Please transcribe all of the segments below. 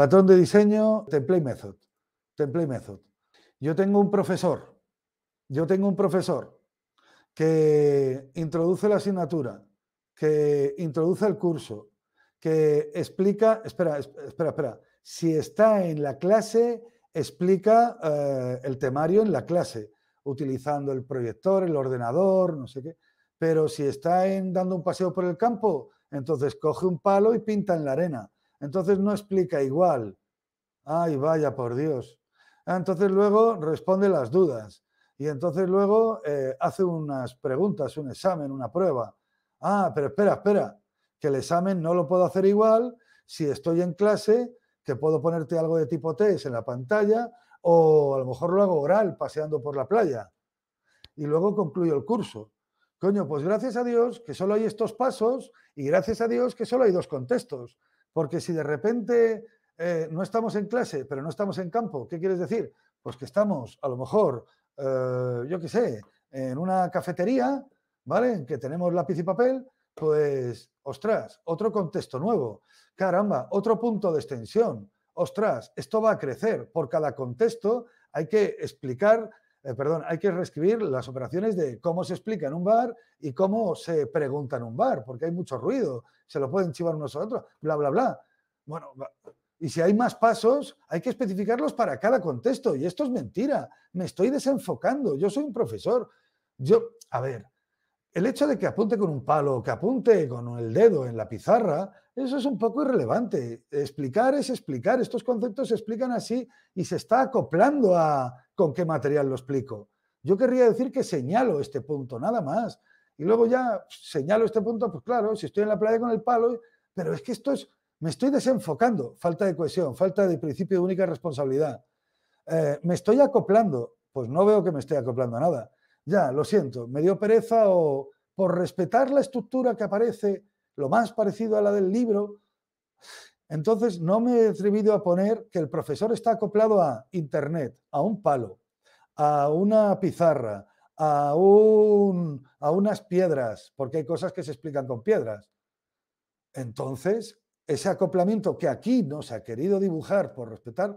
Patrón de diseño, template method. Template method. Yo tengo un profesor, yo tengo un profesor que introduce la asignatura, que introduce el curso, que explica, espera, espera, espera, si está en la clase, explica eh, el temario en la clase, utilizando el proyector, el ordenador, no sé qué. Pero si está en dando un paseo por el campo, entonces coge un palo y pinta en la arena. Entonces no explica igual. Ay, vaya, por Dios. Ah, entonces luego responde las dudas. Y entonces luego eh, hace unas preguntas, un examen, una prueba. Ah, pero espera, espera, que el examen no lo puedo hacer igual si estoy en clase, que puedo ponerte algo de tipo test en la pantalla o a lo mejor lo hago oral paseando por la playa. Y luego concluyo el curso. Coño, pues gracias a Dios que solo hay estos pasos y gracias a Dios que solo hay dos contextos. Porque si de repente eh, no estamos en clase, pero no estamos en campo, ¿qué quieres decir? Pues que estamos, a lo mejor, eh, yo qué sé, en una cafetería, ¿vale? En Que tenemos lápiz y papel, pues, ostras, otro contexto nuevo, caramba, otro punto de extensión, ostras, esto va a crecer. Por cada contexto hay que explicar eh, perdón, hay que reescribir las operaciones de cómo se explica en un bar y cómo se pregunta en un bar, porque hay mucho ruido, se lo pueden chivar unos a otros, bla, bla, bla. Bueno, y si hay más pasos, hay que especificarlos para cada contexto, y esto es mentira, me estoy desenfocando, yo soy un profesor. Yo, a ver, el hecho de que apunte con un palo o que apunte con el dedo en la pizarra, eso es un poco irrelevante. Explicar es explicar. Estos conceptos se explican así y se está acoplando a con qué material lo explico. Yo querría decir que señalo este punto, nada más. Y luego ya señalo este punto, pues claro, si estoy en la playa con el palo, pero es que esto es, me estoy desenfocando. Falta de cohesión, falta de principio de única responsabilidad. Eh, me estoy acoplando, pues no veo que me estoy acoplando a nada ya, lo siento, me dio pereza o por respetar la estructura que aparece, lo más parecido a la del libro, entonces no me he atrevido a poner que el profesor está acoplado a Internet, a un palo, a una pizarra, a, unas piedras, porque hay cosas que se explican con piedras. Entonces, ese acoplamiento que aquí no se ha querido dibujar por respetar,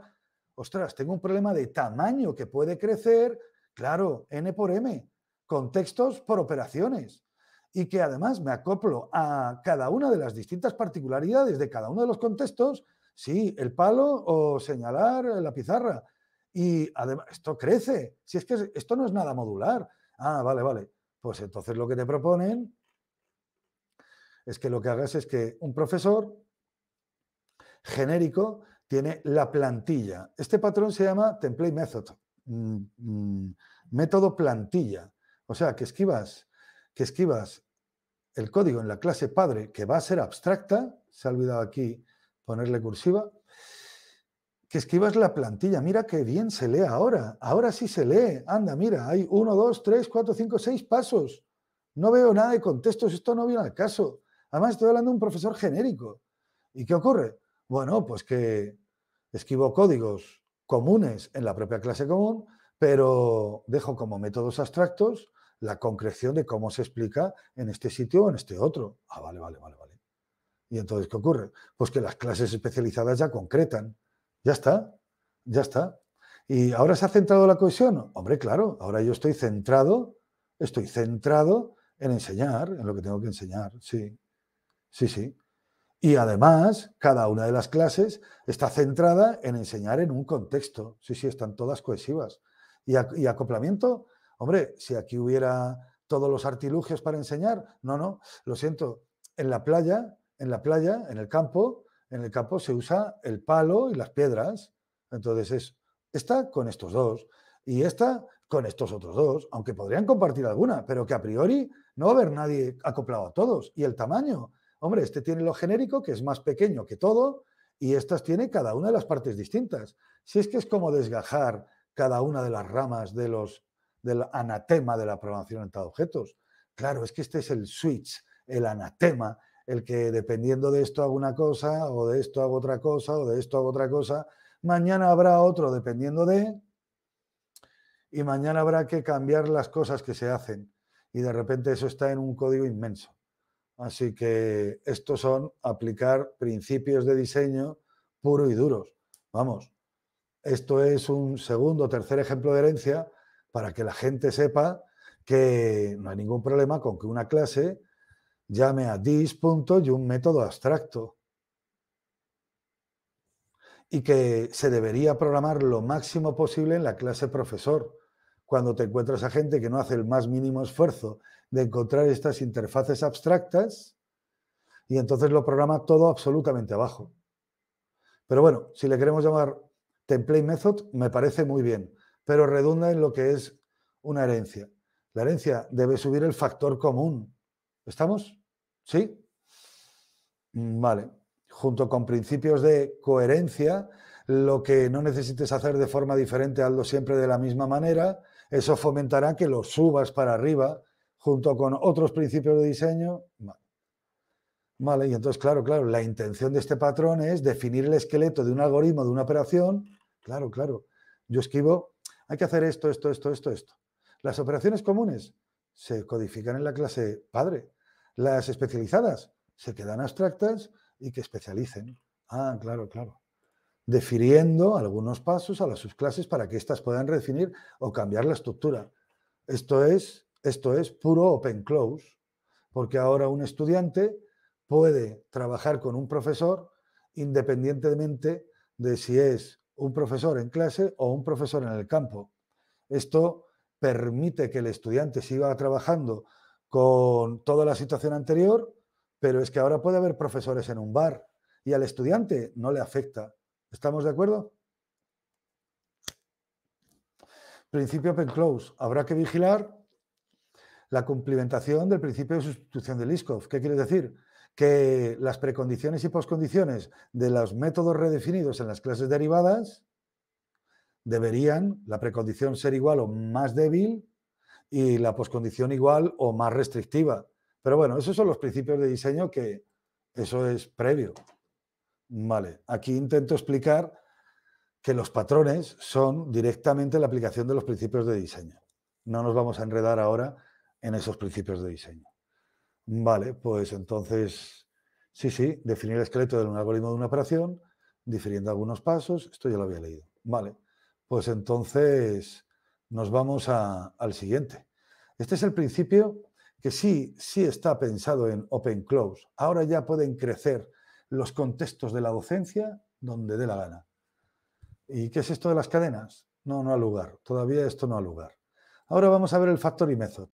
ostras, tengo un problema de tamaño que puede crecer, Claro, N por M, contextos por operaciones. Y que además me acoplo a cada una de las distintas particularidades de cada uno de los contextos, sí, el palo o señalar la pizarra. Y además, esto crece. Si es que esto no es nada modular. Ah, vale, vale. Pues entonces lo que te proponen es que lo que hagas es que un profesor genérico tiene la plantilla. Este patrón se llama template method. Mm, mm, método plantilla. O sea, que esquivas, que esquivas el código en la clase padre, que va a ser abstracta, se ha olvidado aquí ponerle cursiva, que esquivas la plantilla. Mira qué bien se lee ahora. Ahora sí se lee. Anda, mira, hay uno, dos, tres, cuatro, cinco, seis pasos. No veo nada de contextos, esto no viene al caso. Además, estoy hablando de un profesor genérico. ¿Y qué ocurre? Bueno, pues que esquivo códigos comunes en la propia clase común, pero dejo como métodos abstractos la concreción de cómo se explica en este sitio o en este otro. Ah, vale, vale, vale, vale. ¿Y entonces qué ocurre? Pues que las clases especializadas ya concretan. Ya está, ya está. ¿Y ahora se ha centrado la cohesión? Hombre, claro, ahora yo estoy centrado, estoy centrado en enseñar, en lo que tengo que enseñar, sí. Sí, sí. Y además, cada una de las clases está centrada en enseñar en un contexto. Sí, sí, están todas cohesivas. Y, acoplamiento, hombre, si aquí hubiera todos los artilugios para enseñar, no, no, lo siento. En la playa, en la playa, en el campo, en el campo se usa el palo y las piedras. Entonces es esta con estos dos y esta con estos otros dos, aunque podrían compartir alguna, pero que a priori no va a haber nadie acoplado a todos. Y el tamaño, Hombre, este tiene lo genérico, que es más pequeño que todo, y estas tiene cada una de las partes distintas. Si es que es como desgajar cada una de las ramas del anatema de la programación en a objetos. Claro, es que este es el switch, el anatema, el que dependiendo de esto hago una cosa, o de esto hago otra cosa, o de esto hago otra cosa. Mañana habrá otro dependiendo de... Y mañana habrá que cambiar las cosas que se hacen. Y de repente eso está en un código inmenso. Así que estos son aplicar principios de diseño puro y duros. Vamos, esto es un segundo o tercer ejemplo de herencia para que la gente sepa que no hay ningún problema con que una clase llame a dis.y y un método abstracto. Y que se debería programar lo máximo posible en la clase profesor. Cuando te encuentras a gente que no hace el más mínimo esfuerzo de encontrar estas interfaces abstractas y entonces lo programa todo absolutamente abajo. Pero bueno, si le queremos llamar template method, me parece muy bien, pero redunda en lo que es una herencia. La herencia debe subir el factor común. ¿Estamos? ¿Sí? Mm, vale. Junto con principios de coherencia, lo que no necesites hacer de forma diferente, hazlo siempre de la misma manera. Eso fomentará que lo subas para arriba junto con otros principios de diseño. Vale. y entonces, claro, claro, la intención de este patrón es definir el esqueleto de un algoritmo, de una operación. Claro, claro. Yo esquivo, hay que hacer esto, esto, esto, esto, esto. Las operaciones comunes se codifican en la clase padre. Las especializadas se quedan abstractas y que especialicen. Ah, claro, claro. Defiriendo algunos pasos a las subclases para que éstas puedan redefinir o cambiar la estructura. Esto es esto es puro open close, porque ahora un estudiante puede trabajar con un profesor independientemente de si es un profesor en clase o un profesor en el campo. Esto permite que el estudiante siga trabajando con toda la situación anterior, pero es que ahora puede haber profesores en un bar y al estudiante no le afecta. ¿Estamos de acuerdo? Principio open close. Habrá que vigilar la cumplimentación del principio de sustitución de Liskov. ¿Qué quiere decir? Que las precondiciones y poscondiciones de los métodos redefinidos en las clases derivadas deberían, la precondición ser igual o más débil y la poscondición igual o más restrictiva. Pero bueno, esos son los principios de diseño que eso es previo. Vale, aquí intento explicar que los patrones son directamente la aplicación de los principios de diseño. No nos vamos a enredar ahora en esos principios de diseño. Vale, pues entonces, sí, sí, definir el esqueleto de un algoritmo de una operación, definiendo algunos pasos, esto ya lo había leído. Vale, pues entonces nos vamos al siguiente. Este es el principio que sí, sí está pensado en Open Close. Ahora ya pueden crecer los contextos de la docencia donde dé la gana. ¿Y qué es esto de las cadenas? No, no ha lugar. Todavía esto no ha lugar. Ahora vamos a ver el factor y method.